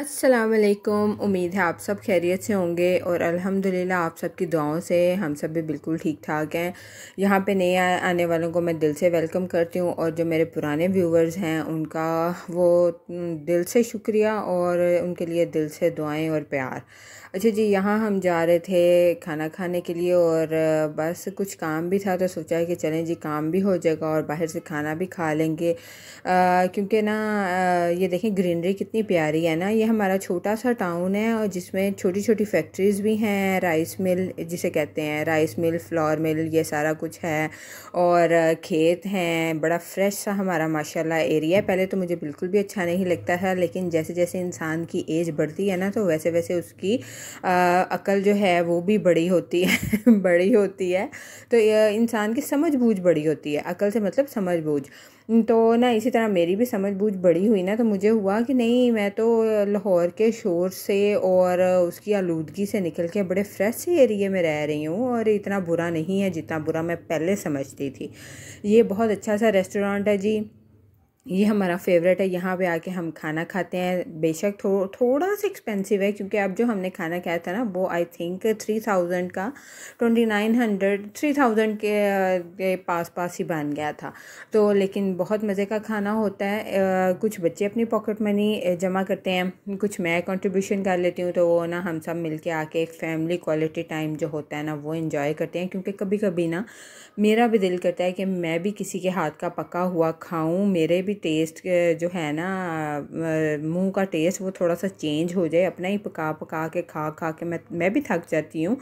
असलकुम उम्मीद है आप सब खैरियत से होंगे और अल्हम्दुलिल्लाह आप सब की दुआओं से हम सब भी बिल्कुल ठीक ठाक हैं यहाँ पे नए आने वालों को मैं दिल से वेलकम करती हूँ और जो मेरे पुराने व्यूवर्स हैं उनका वो दिल से शुक्रिया और उनके लिए दिल से दुआएं और प्यार अच्छा जी यहाँ हम जा रहे थे खाना खाने के लिए और बस कुछ काम भी था तो सोचा कि चलें जी काम भी हो जाएगा और बाहर से खाना भी खा लेंगे क्योंकि ना ये देखें ग्रीनरी कितनी प्यारी है ना हमारा छोटा सा टाउन है और जिसमें छोटी छोटी फैक्ट्रीज़ भी हैं राइस मिल जिसे कहते हैं राइस मिल फ्लावर मिल ये सारा कुछ है और खेत हैं बड़ा फ्रेश सा हमारा माशाल्लाह एरिया है पहले तो मुझे बिल्कुल भी अच्छा नहीं लगता था लेकिन जैसे जैसे इंसान की एज बढ़ती है ना तो वैसे वैसे उसकी अकल जो है वो भी बड़ी होती है बड़ी होती है तो इंसान की समझ बूझ बड़ी होती है अकल से मतलब समझ बूझ तो ना इसी तरह मेरी भी समझ बूझ बड़ी हुई ना तो मुझे हुआ कि नहीं मैं तो लाहौर के शोर से और उसकी आलूदगी से निकल के बड़े फ्रेश एरिए में रह रही हूँ और इतना बुरा नहीं है जितना बुरा मैं पहले समझती थी ये बहुत अच्छा सा रेस्टोरेंट है जी ये हमारा फेवरेट है यहाँ पे आके हम खाना खाते हैं बेशक थो, थोड़ा सा एक्सपेंसिव है क्योंकि अब जो हमने खाना खाया था ना वो आई थिंक थ्री थाउजेंड का twenty nine hundred three thousand के, के पास पास ही बन गया था तो लेकिन बहुत मज़े का खाना होता है कुछ बच्चे अपनी पॉकेट मनी जमा करते हैं कुछ मैं कंट्रीब्यूशन कर लेती हूँ तो वो ना हम सब मिल के आके एक फैमिली क्वालिटी टाइम जो होता है ना वो इन्जॉय करते हैं क्योंकि कभी कभी ना मेरा भी दिल करता है कि मैं भी किसी के हाथ का पका हुआ खाऊँ मेरे भी टेस्ट जो है ना मुंह का टेस्ट वो थोड़ा सा चेंज हो जाए अपना ही पका पका के खा खा के मैं मैं भी थक जाती हूँ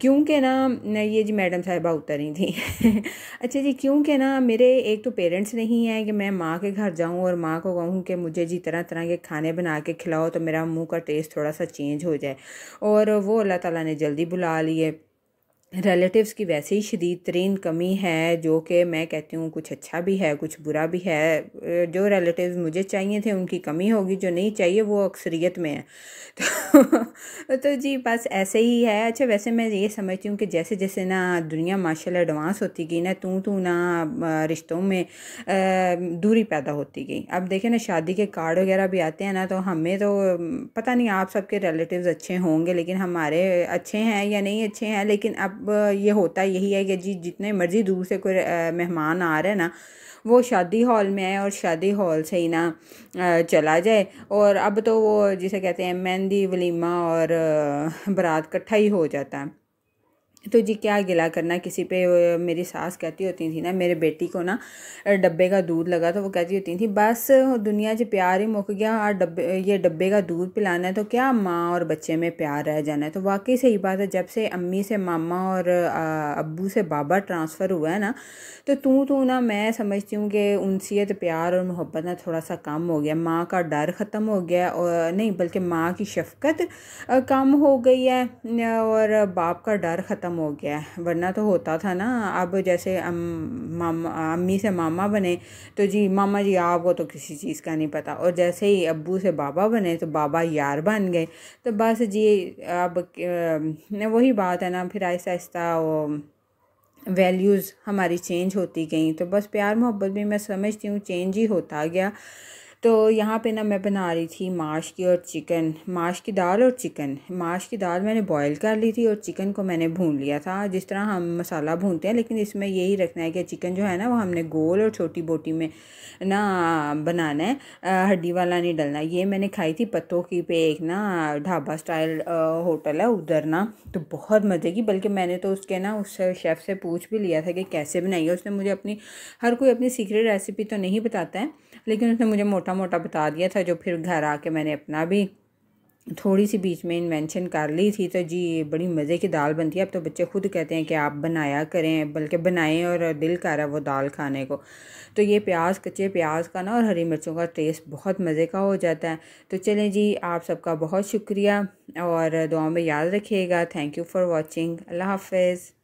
क्योंकि ना ये जी मैडम साहिबा उतरी थी अच्छा जी क्योंकि ना मेरे एक तो पेरेंट्स नहीं है कि मैं माँ के घर जाऊँ और माँ को कहूँ कि मुझे जी तरह तरह के खाने बना के खिलाओ तो मेरा मुँह का टेस्ट थोड़ा सा चेंज हो जाए और वो अल्लाह तला ने जल्दी बुला लिए रिलेटिव्स की वैसे ही शदीद तरीन कमी है जो कि मैं कहती हूँ कुछ अच्छा भी है कुछ बुरा भी है जो रिलेटिव मुझे चाहिए थे उनकी कमी होगी जो नहीं चाहिए वो अक्सरियत में है तो, तो जी बस ऐसे ही है अच्छा वैसे मैं ये समझती हूँ कि जैसे जैसे ना दुनिया माशा एडवांस होती गई ना तू तू ना रिश्तों में दूरी पैदा होती गई अब देखें ना शादी के कार्ड वगैरह भी आते हैं ना तो हमें तो पता नहीं आप सबके रिलेटिव अच्छे होंगे लेकिन हमारे अच्छे हैं या नहीं अच्छे हैं लेकिन अब ये होता यही है कि जी जितने मर्ज़ी दूर से कोई मेहमान आ रहे हैं ना वो शादी हॉल में आए और शादी हॉल से ही ना चला जाए और अब तो वो जिसे कहते हैं मेहंदी वलीमा और बारात इकट्ठा ही हो जाता है तो जी क्या गिला करना किसी पे मेरी सास कहती होती थी ना मेरे बेटी को ना डब्बे का दूध लगा तो वो कहती होती थी बस दुनिया से प्यार ही मुक गया और डब्बे ये डब्बे का दूध पिलाना है तो क्या माँ और बच्चे में प्यार रह जाना है तो वाकई सही बात है जब से अम्मी से मामा और अबू से बाबा ट्रांसफ़र हुआ है ना तो तू तो ना मैं समझती हूँ कि उनसीत प्यार और मोहब्बत ना थोड़ा सा कम हो गया माँ का डर ख़त्म हो गया और नहीं बल्कि माँ की शफकत कम हो गई है और बाप का डर ख़त्म ख़त्म हो गया है वरना तो होता था ना अब जैसे अम, मामा अम्मी से मामा बने तो जी मामा जी आपको तो किसी चीज़ का नहीं पता और जैसे ही अबू से बाबा बने तो बाबा यार बन गए तो बस जी अब वही बात है ना फिर आहिस्ता आहिस्ता वो वैल्यूज़ हमारी चेंज होती गई तो बस प्यार मोहब्बत भी मैं समझती हूँ चेंज ही होता गया तो यहाँ पे ना मैं बना रही थी माश की और चिकन माश की दाल और चिकन माश की दाल मैंने बॉईल कर ली थी और चिकन को मैंने भून लिया था जिस तरह हम मसाला भूनते हैं लेकिन इसमें यही रखना है कि चिकन जो है ना वो हमने गोल और छोटी बोटी में ना बनाना है हड्डी वाला नहीं डलना ये मैंने खाई थी पत्तों की पे एक ना ढाबा स्टाइल होटल है उधर ना तो बहुत मज़े की बल्कि मैंने तो उसके ना उस शेफ़ से पूछ भी लिया था कि कैसे बनाइए उसने मुझे अपनी हर कोई अपनी सीक्रेट रेसिपी तो नहीं बताता है लेकिन उसने मुझे मोटा मोटा बता दिया था जो फिर घर आके मैंने अपना भी थोड़ी सी बीच में इन्वेंशन कर ली थी तो जी बड़ी मज़े की दाल बनती है अब तो बच्चे खुद कहते हैं कि आप बनाया करें बल्कि बनाएं और दिल कर रहा है वो दाल खाने को तो ये प्याज कच्चे प्याज का ना और हरी मिर्चों का टेस्ट बहुत मज़े का हो जाता है तो चलें जी आप सबका बहुत शुक्रिया और दुआ में याद रखिएगा thank you for watching Allah हाफिज़